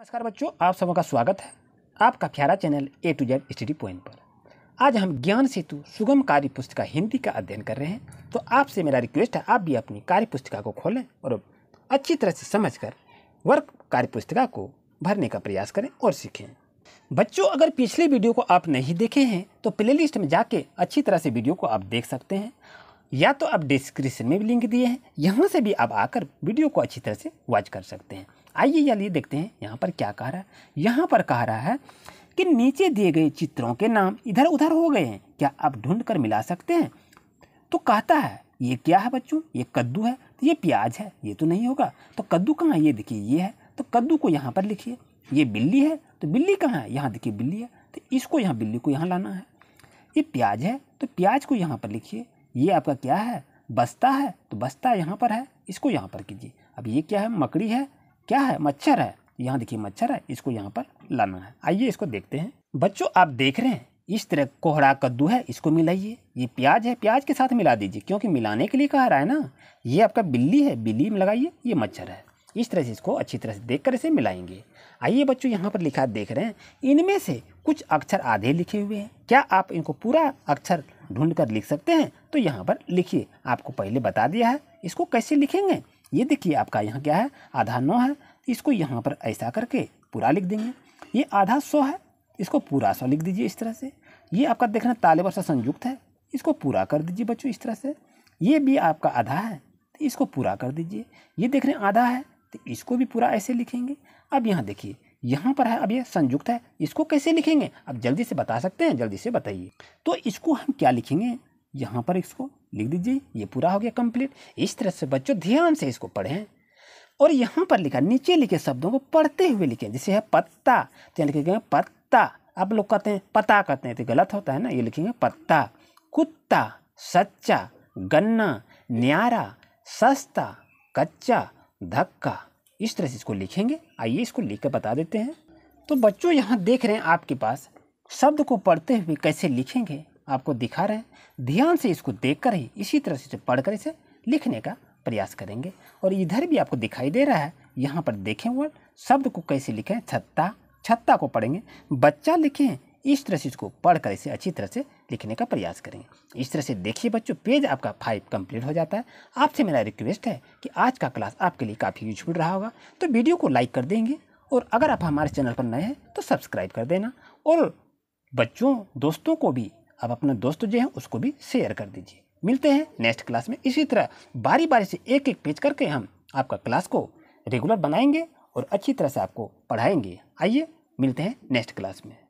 नमस्कार बच्चों आप का स्वागत है आपका प्यारा channel A to Z study point पर आज हम ज्ञान सेतु सुगम कार्य पुस्तिका हिंदी का अध्ययन कर रहे हैं तो आपसे मेरा रिक्वेस्ट है आप भी अपनी कार्य पुस्तिका को खोलें और अच्छी तरह से समझकर वर्क कार्य पुस्तिका को भरने का प्रयास करें और सीखें बच्चों अगर पिछले वीडियो को आप नहीं देखे हैं तो लिस्ट में जाके अच्छी तरह से वीडियो को आप देख सकते हैं या तो आप डिस्क्रिप्शन में भी लिंक दिए हैं यहाँ से भी आप आकर वीडियो को अच्छी तरह से वॉच कर सकते हैं आइए चलिए देखते हैं यहाँ पर क्या कह रहा है यहाँ पर कह रहा है कि नीचे दिए गए चित्रों के नाम इधर उधर हो गए हैं क्या आप ढूंढ कर मिला सकते हैं तो कहता है ये क्या है बच्चों ये कद्दू है तो ये प्याज है ये तो नहीं होगा तो कद्दू कहाँ ये देखिए ये है तो कद्दू को यहाँ पर लिखिए ये बिल्ली है तो बिल्ली कहाँ है यहाँ देखिए बिल्ली है तो इसको यहाँ बिल्ली को यहाँ लाना है ये प्याज है तो प्याज को यहाँ पर लिखिए ये आपका क्या है बस्ता है तो बस्ता यहाँ पर है इसको यहाँ पर कीजिए अब ये क्या है मकड़ी है क्या है मच्छर है यहाँ देखिए मच्छर है इसको यहाँ पर लाना है आइए इसको देखते हैं बच्चों आप देख रहे हैं इस तरह कोहरा कद्दू है इसको मिलाइए ये प्याज है प्याज के साथ मिला दीजिए क्योंकि मिलाने के लिए कहा रहा है ना ये आपका बिल्ली है बिल्ली में लगाइए ये मच्छर है इस तरह से इसको अच्छी तरह से देख कर इसे मिलाएंगे आइए बच्चों यहाँ पर लिखा देख रहे हैं इनमें से कुछ अक्षर आधे लिखे हुए हैं क्या आप इनको पूरा अक्षर ढूंढ कर लिख सकते हैं तो यहाँ पर लिखिए आपको पहले बता दिया है इसको कैसे लिखेंगे ये देखिए आपका यहाँ क्या है आधा नौ है इसको यहाँ पर ऐसा करके पूरा लिख देंगे ये आधा सौ है इसको पूरा सौ लिख दीजिए इस तरह से ये आपका देख रहे तालेबर से संयुक्त है इसको पूरा कर दीजिए बच्चों इस तरह से ये भी आपका आधा है तो इसको पूरा कर दीजिए ये देख रहे हैं आधा है तो इसको भी पूरा ऐसे लिखेंगे अब यहाँ देखिए यहाँ पर है अब ये संयुक्त है इसको कैसे लिखेंगे अब जल्दी से बता सकते हैं जल्दी से बताइए तो इसको हम क्या लिखेंगे यहाँ पर इसको लिख दीजिए ये पूरा हो गया कंप्लीट इस तरह से बच्चों ध्यान से इसको पढ़ें और यहाँ पर लिखा नीचे लिखे शब्दों को पढ़ते हुए लिखें जैसे है पत्ता तो यहाँ लिखेंगे पत्ता आप लोग कहते हैं पता कहते हैं तो गलत होता है ना ये लिखेंगे पत्ता कुत्ता सच्चा गन्ना न्यारा सस्ता कच्चा धक्का इस तरह से इसको लिखेंगे आइए इसको लिख कर बता देते हैं तो बच्चों यहाँ देख रहे हैं आपके पास शब्द को पढ़ते हुए कैसे लिखेंगे आपको दिखा रहे हैं ध्यान से इसको देखकर ही इसी तरह से पढ़कर इसे लिखने का प्रयास करेंगे और इधर भी आपको दिखाई दे रहा है यहाँ पर देखें वर्ड शब्द को कैसे लिखें छत्ता छत्ता को पढ़ेंगे बच्चा लिखें इस तरह से इसको पढ़कर इसे अच्छी तरह से लिखने का प्रयास करेंगे इस तरह से देखिए बच्चों पेज आपका फाइव कंप्लीट हो जाता है आपसे मेरा रिक्वेस्ट है कि आज का क्लास आपके लिए काफ़ी यूजफुल रहा होगा तो वीडियो को लाइक कर देंगे और अगर आप हमारे चैनल पर नए हैं तो सब्सक्राइब कर देना और बच्चों दोस्तों को भी आप अपने दोस्त जो हैं उसको भी शेयर कर दीजिए मिलते हैं नेक्स्ट क्लास में इसी तरह बारी बारी से एक एक पेज करके हम आपका क्लास को रेगुलर बनाएंगे और अच्छी तरह से आपको पढ़ाएंगे आइए मिलते हैं नेक्स्ट क्लास में